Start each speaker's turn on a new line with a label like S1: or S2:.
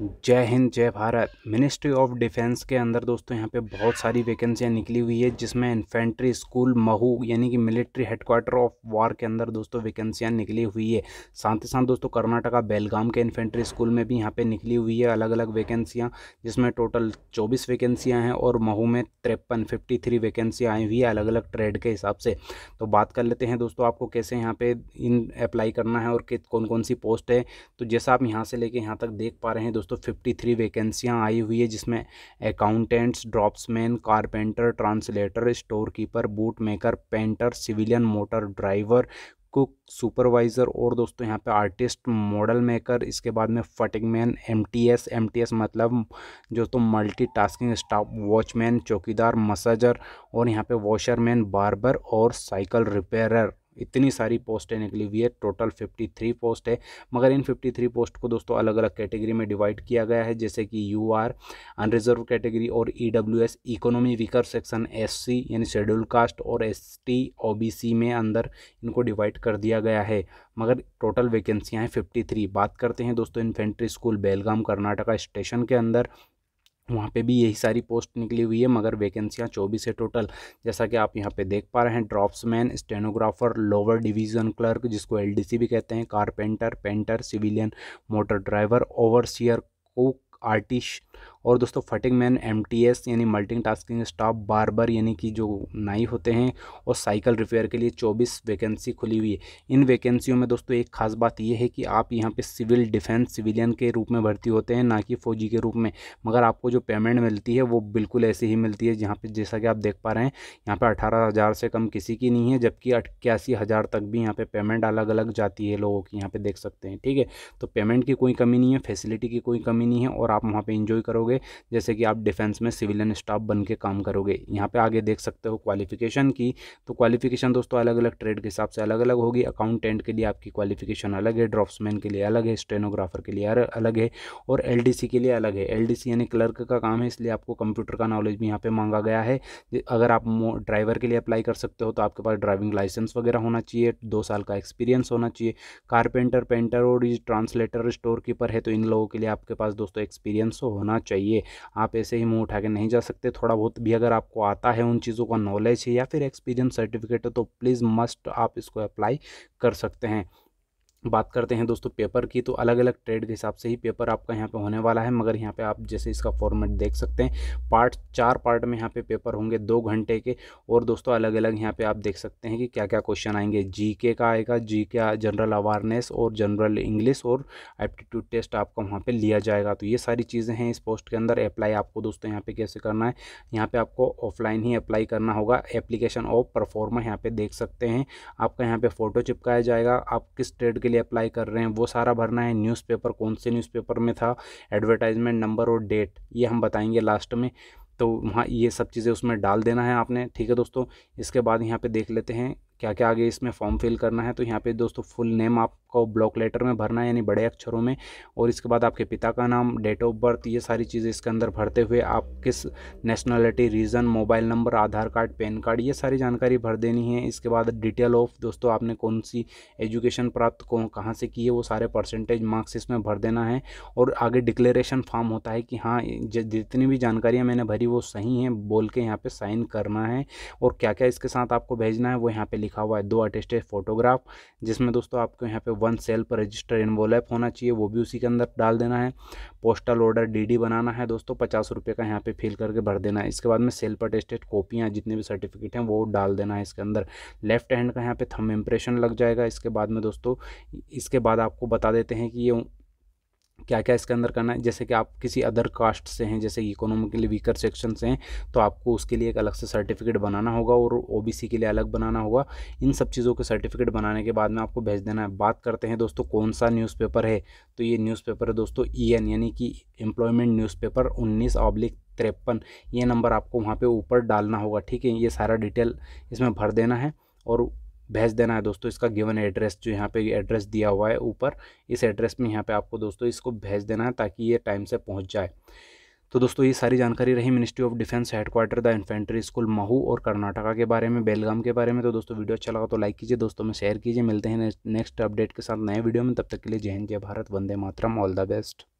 S1: जय हिंद जय Bharat ministry of defence के अंदर दोस्तों यहाँ पे बहुत सारी वैकेंसियाँ निकली हुई है जिसमें इन्फेंट्री स्कूल महू यानी कि मिलिट्री हेडक्वार्टर ऑफ वॉर के अंदर दोस्तों वैकेंसियाँ निकली हुई है साथ ही साथ दोस्तों कर्नाटका बेलगाम के इन्फेंट्री स्कूल में भी यहाँ पे निकली हुई है अलग अलग वैकेंसियाँ जिसमें टोटल चौबीस वैकेंसियाँ हैं और महू में तिरपन फिफ्टी थ्री वैकेंसियाँ आई हुई है अलग अलग ट्रेड के हिसाब से तो बात कर लेते हैं दोस्तों आपको कैसे यहाँ पर इन अप्लाई करना है और कौन कौन सी पोस्ट है तो जैसा आप यहाँ से लेके यहाँ तक देख पा रहे हैं दोस्तों दोस्तों 53 वैकेंसियां आई हुई है जिसमें accountants draughtsman carpenter translator store keeper boot maker painter civilian motor driver cook supervisor और दोस्तों यहाँ पे आर्टिस्ट मॉडल मेकर इसके बाद में fatigue man M T S M T S मतलब जो तो मल्टी टास्किंग स्टाफ वॉचमैन चौकीदार मसाजर और यहाँ पे वॉशरमैन बारबर और साइकिल रिपेयरर इतनी सारी पोस्टें निकली हुई है टोटल फिफ्टी थ्री पोस्ट है मगर इन फिफ्टी थ्री पोस्ट को दोस्तों अलग अलग कैटेगरी में डिवाइड किया गया है जैसे कि यू आर अनरिजर्व कैटेगरी और E W S economy weaker section S C यानी शेड्यूल कास्ट और S T O B C में अंदर इनको डिवाइड कर दिया गया है मगर टोटल वैकेंसियाँ हैं फिफ्टी थ्री बात करते हैं दोस्तों infantry school Belgaum Karnataka station के अंदर वहाँ पे भी यही सारी पोस्ट निकली हुई है मगर वैकेंसियाँ चौबीस है टोटल जैसा कि आप यहाँ पे देख पा रहे हैं draughtsman stenographer lower division clerk जिसको एलडीसी भी कहते हैं carpenter painter civilian motor driver overseer cook artist और दोस्तों फटिंग मैन एम यानी मल्टी टास्किंग स्टाफ बार यानी कि जो नाई होते हैं और साइकिल रिपेयर के लिए चौबीस वैकेंसी खुली हुई है इन वैकेंसियों में दोस्तों एक खास बात यह है कि आप यहाँ पर सिविल डिफेंस सिविलियन के रूप में भर्ती होते हैं ना कि फौजी के रूप में मगर आपको जो पेमेंट मिलती है वो बिल्कुल ऐसे ही मिलती है जहाँ पर जैसा कि आप देख पा रहे हैं यहाँ पर अठारह हज़ार से कम किसी की नहीं है जबकि अट्ठासी हज़ार तक भी यहाँ पे पेमेंट अलग अलग जाती है लोगों की यहाँ पे देख सकते हैं ठीक है तो पेमेंट की कोई कमी नहीं है फैसिलिटी की कोई कमी नहीं है और आप वहाँ पर इंजॉय करोगे जैसे कि आप डिफेंस में सिविलियन स्टाफ बन के काम करोगे यहाँ पे आगे देख सकते हो क्वालिफिकेशन की तो क्वालिफिकेशन दोस्तों अलग अलग ट्रेड के हिसाब से अलग अलग होगी अकाउंटेंट के लिए आपकी क्वालिफिकेशन अलग है ड्रॉप्समैन के लिए अलग है स्टेनोग्राफर के लिए अलग है और एल के लिए अलग है एल यानी क्लर्क का काम है इसलिए आपको कंप्यूटर का नॉलेज भी यहाँ पर मांगा गया है अगर आप ड्राइवर के लिए अप्लाई कर सकते हो तो आपके पास ड्राइविंग लाइसेंस वगैरह होना चाहिए दो साल का एक्सपीरियंस होना चाहिए कारपेंटर पेंटर और ट्रांसलेटर स्टोर कीपर है तो इन लोगों के लिए आपके पास दोस्तों एक्सपीरियंस तो होना चाहिए चाहिए आप ऐसे ही मुँह उठा के नहीं जा सकते थोड़ा बहुत भी अगर आपको आता है उन चीज़ों का नॉलेज है या फिर एक्सपीरियंस सर्टिफिकेट है तो प्लीज़ मस्ट आप इसको अप्लाई कर सकते हैं बात करते हैं दोस्तों पेपर की तो अलग अलग ट्रेड के हिसाब से ही पेपर आपका यहाँ पे होने वाला है मगर यहाँ पे आप जैसे इसका फॉर्मेट देख सकते हैं पार्ट चार पार्ट में यहाँ पे पेपर होंगे दो घंटे के और दोस्तों अलग अलग यहाँ पे आप देख सकते हैं कि क्या क्या क्वेश्चन आएंगे जी के का आएगा जी जनरल अवेयरनेस और जनरल इंग्लिश और एप्टीट्यूड टेस्ट आपका वहाँ पर लिया जाएगा तो ये सारी चीज़ें हैं इस पोस्ट के अंदर अप्लाई आपको दोस्तों यहाँ पर कैसे करना है यहाँ पर आपको ऑफलाइन ही अप्लाई करना होगा एप्लीकेशन ऑफ परफॉर्मा यहाँ पर देख सकते हैं आपका यहाँ पर फ़ोटो चिपकाया जाएगा आप किस ट्रेड के लिए लिए अप्लाई कर रहे हैं वो सारा भरना है न्यूज़पेपर कौन से न्यूज़पेपर में था एडवर्टाइजमेंट नंबर और डेट ये हम बताएंगे लास्ट में तो वहाँ ये सब चीज़ें उसमें डाल देना है आपने ठीक है दोस्तों इसके बाद यहाँ पे देख लेते हैं क्या क्या आगे इसमें फॉर्म फिल करना है तो यहाँ पे दोस्तों फुल नेम आपको ब्लॉक लेटर में भरना है यानी बड़े अक्षरों में और इसके बाद आपके पिता का नाम डेट ऑफ बर्थ ये सारी चीज़ें इसके अंदर भरते हुए आप किस nationality region mobile number Aadhaar card PAN card ये सारी जानकारी भर देनी है इसके बाद डिटेल ऑफ दोस्तों आपने कौन सी एजुकेशन प्राप्त कहाँ से की है वो सारे परसेंटेज मार्क्स इसमें भर देना है और आगे डिक्लेरेशन फॉर्म होता है कि हाँ जितनी भी जानकारियाँ मैंने भरी वो सही हैं बोल के यहाँ पर साइन करना है और क्या क्या इसके साथ आपको भेजना है वो यहाँ पर लिखा हुआ है दो अटेस्टेड फोटोग्राफ जिसमें दोस्तों आपको यहाँ पे वन सेल पर रजिस्टर इन्वोलैप होना चाहिए वो भी उसी के अंदर डाल देना है पोस्टल ऑर्डर डीडी बनाना है दोस्तों पचास रुपये का यहाँ पे फिल करके भर देना है इसके बाद में सेल पर कॉपियाँ जितने भी सर्टिफिकेट हैं वो डाल देना है इसके अंदर लेफ्ट हैंड का यहाँ पे थम इम्प्रेशन लग जाएगा इसके बाद में दोस्तों इसके बाद आपको बता देते हैं कि ये क्या क्या इसके अंदर करना है जैसे कि आप किसी अदर कास्ट से हैं जैसे इकोनॉमिकली वीकर सेक्शन से हैं तो आपको उसके लिए एक अलग से सर्टिफिकेट बनाना होगा और ओबीसी के लिए अलग बनाना होगा इन सब चीज़ों के सर्टिफिकेट बनाने के बाद में आपको भेज देना है बात करते हैं दोस्तों कौन सा न्यूज़पेपर है तो ये न्यूज़पेपर है दोस्तों ई e एन यानी कि एम्प्लॉयमेंट न्यूज़पेपर उन्नीस ऑब्लिक तिरपन ये नंबर आपको वहाँ पर ऊपर डालना होगा ठीक है ये सारा डिटेल इसमें भर देना है और भेज देना है दोस्तों इसका गिवन एड्रेस जो यहाँ पे एड्रेस दिया हुआ है ऊपर इस एड्रेस में यहाँ पे आपको दोस्तों इसको भेज देना है ताकि ये टाइम से पहुँच जाए तो दोस्तों ये सारी जानकारी रही ministry of defence headquarter the infantry school Mhow और कर्नाटका के बारे में बेलगाम के बारे में तो दोस्तों वीडियो अच्छा लगा तो लाइक कीजिए दोस्तों में शेयर कीजिए मिलते हैं नेक्स्ट अपडेट के साथ नए वीडियो में तब तक के लिए जय हिंद जय भारत वंदे मातरम ऑल द बेस्ट